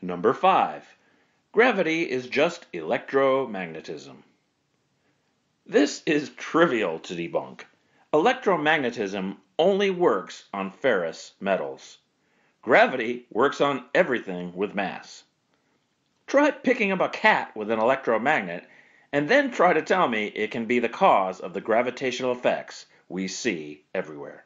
Number 5. Gravity is just electromagnetism. This is trivial to debunk. Electromagnetism only works on ferrous metals. Gravity works on everything with mass. Try picking up a cat with an electromagnet and then try to tell me it can be the cause of the gravitational effects we see everywhere.